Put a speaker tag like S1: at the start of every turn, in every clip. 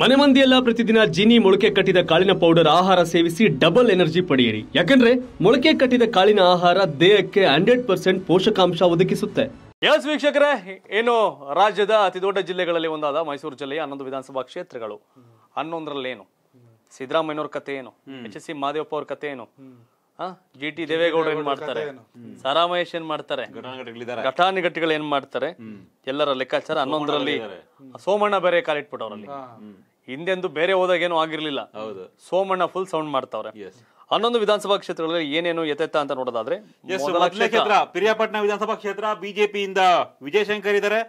S1: ಮನೆ ಮಂದಿಯೆಲ್ಲ ಪ್ರತಿದಿನ ಜೀನಿ ಮೊಳಕೆ ಕಟ್ಟಿದ ಕಾಳಿನ ಪೌಡರ್ ಆಹಾರ ಸೇವಿಸಿ ಡಬಲ್ ಎನರ್ಜಿ ಪಡೆಯಿರಿ ಯಾಕಂದ್ರೆ ಮೊಳಕೆ ಕಟ್ಟಿದ ಕಾಳಿನ ಆಹಾರ ದೇಹಕ್ಕೆ ಹಂಡ್ರೆಡ್ ಪರ್ಸೆಂಟ್ ಪೋಷಕಾಂಶ ಒದಗಿಸುತ್ತೆ ಎಸ್ ವೀಕ್ಷಕರೇ ಏನು ರಾಜ್ಯದ ಅತಿ ದೊಡ್ಡ ಜಿಲ್ಲೆಗಳಲ್ಲಿ ಒಂದಾದ ಮೈಸೂರು ಜಿಲ್ಲೆಯ ಹನ್ನೊಂದು ವಿಧಾನಸಭಾ ಕ್ಷೇತ್ರಗಳು ಹನ್ನೊಂದರಲ್ಲೇನು ಸಿದ್ದರಾಮಯ್ಯನವ್ರ ಕತೆ ಏನು ಎಚ್ ಎಸ್ ಸಿ ಮಾದೇವಪ್ಪ ಅವ್ರ ಕತೆ ಏನು ಜಿ ಟಿ ದೇವೇಗೌಡರು ಏನ್ ಮಾಡ್ತಾರೆ ಸಾರಾ ಮಹೇಶ್ ಏನ್ ಮಾಡ್ತಾರೆ ಘಟಾನುಘಟಿಗಳು ಏನ್ ಮಾಡ್ತಾರೆ ಎಲ್ಲರ ಲೆಕ್ಕಾಚಾರ ಹನ್ನೊಂದರಲ್ಲಿ ಸೋಮಣ್ಣ ಬೇರೆ ಕಾಲಿಟ್ಬಿಟ್ಟವ್ರಲ್ಲಿ ಹಿಂದೆಂದು ಬೇರೆ ಹೋದಾಗ ಏನೂ ಆಗಿರ್ಲಿಲ್ಲ ಸೋಮಣ್ಣ ಫುಲ್ ಸೌಂಡ್ ಮಾಡ್ತಾವ್ರೆ ಹನ್ನೊಂದು ವಿಧಾನಸಭಾ ಕ್ಷೇತ್ರಗಳಲ್ಲಿ ಏನೇನು ಎತ್ತೆತ್ತ ಅಂತ ನೋಡೋದಾದ್ರೆ ಕ್ಷೇತ್ರ ಪಿರಿಯಾಪಟ್ಟಣ ವಿಧಾನಸಭಾ ಕ್ಷೇತ್ರ ಬಿಜೆಪಿಯಿಂದ ವಿಜಯಶಂಕರ್ ಇದ್ದಾರೆ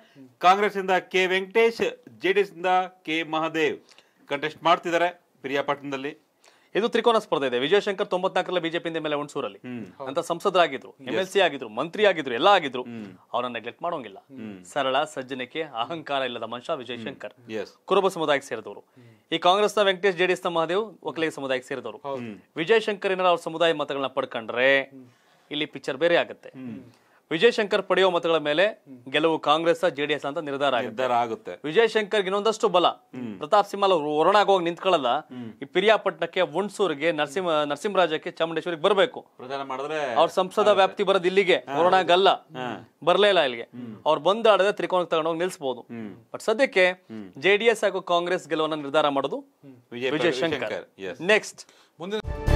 S1: ಕಾಂಗ್ರೆಸ್ ಇಂದ ಕೆ ವೆಂಕಟೇಶ್ ಜೆಡಿಎಸ್ ಇಂದ ಕೆ ಮಹಾದೇವ್ ಕಂಟೆಸ್ಟ್ ಮಾಡ್ತಿದ್ದಾರೆ ಪಿರಿಯಾಪಟ್ಟಣದಲ್ಲಿ ಇದು ತ್ರಿಕೋನ ಸ್ಪರ್ಧೆ ಇದೆ ವಿಜಯಶಂಕರ್ ತೊಂಬತ್ನಾಲ್ಕರಲ್ಲಿ ಬಿಜೆಪಿಯಿಂದ ಮೇಲೆ ಹುಣಸೂರಲ್ಲಿ ಅಂತ ಸಂಸದರಾಗಿದ್ರು ಎಂ ಎಲ್ ಸಿ ಆಗಿದ್ರು ಮಂತ್ರಿ ಆಗಿದ್ರು ಎಲ್ಲ ಆಗಿದ್ರು ಅವರನ್ನ ನೆಗ್ಲೆಕ್ಟ್ ಮಾಡೋಂಗಿಲ್ಲ ಸರಳ ಸಜ್ಜನಿಕೆ ಅಹಂಕಾರ ಇಲ್ಲದ ಮನುಷ್ಯ ವಿಜಯಶಂಕರ್ ಕುರುಬ ಸಮುದಾಯಕ್ಕೆ ಸೇರಿದವರು ಈ ಕಾಂಗ್ರೆಸ್ ನ ವೆಂಕಟೇಶ್ ಜೆಡಿಎಸ್ ನ ಮಹಾದೇವ್ ಒಕ್ಕಲಿಗ ಸಮುದಾಯಕ್ಕೆ ಸೇರಿದವರು ವಿಜಯಶಂಕರ್ ಏನಾರ ಅವ್ರ ಸಮುದಾಯ ಮತಗಳನ್ನ ಪಡ್ಕೊಂಡ್ರೆ ಇಲ್ಲಿ ಪಿಕ್ಚರ್ ಬೇರೆ ಆಗುತ್ತೆ ವಿಜಯಶಂಕರ್ ಪಡೆಯುವ ಮತಗಳ ಮೇಲೆ ಗೆಲುವು ಕಾಂಗ್ರೆಸ್ ಜೆಡಿಎಸ್ ಅಂತ ನಿರ್ಧಾರ ನಿರ್ಧಾರ ಆಗುತ್ತೆ ವಿಜಯಶಂಕರ್ ಇನ್ನೊಂದಷ್ಟು ಬಲ ಪ್ರತಾಪ್ ಸಿಂಹ ಒರಣಾಗ ಹೋಗಿ ನಿಂತ್ಕೊಳ್ಳಲ್ಲ ಈ ಪಿರಿಯಾಪಟ್ಟಣಕ್ಕೆ ಹುಣ್ಸೂರಿಗೆ ನರಸಿಂಹ ನರಸಿಂಹರಾಜಕ್ಕೆ ಚಾಮುಂಡೇಶ್ವರಿಗೆ ಬರಬೇಕು ಅವ್ರ ಸಂಸದ ವ್ಯಾಪ್ತಿ ಬರೋದು ಇಲ್ಲಿಗೆ ಹೊರಣಾಗಲ್ಲ ಬರ್ಲೇ ಇಲ್ಲ ಇಲ್ಲಿಗೆ ಅವ್ರು ಬಂದಾಡದೆ ತ್ರಿಕೋನ ತಗೊಂಡೋಗಿ ನಿಲ್ಸಬಹುದು ಬಟ್ ಸದ್ಯಕ್ಕೆ ಜೆಡಿಎಸ್ ಹಾಗೂ ಕಾಂಗ್ರೆಸ್ ಗೆಲುವನ್ನ ನಿರ್ಧಾರ ಮಾಡೋದು ವಿಜಯಶಂಕರ್ ನೆಕ್ಸ್ಟ್ ಮುಂದಿನ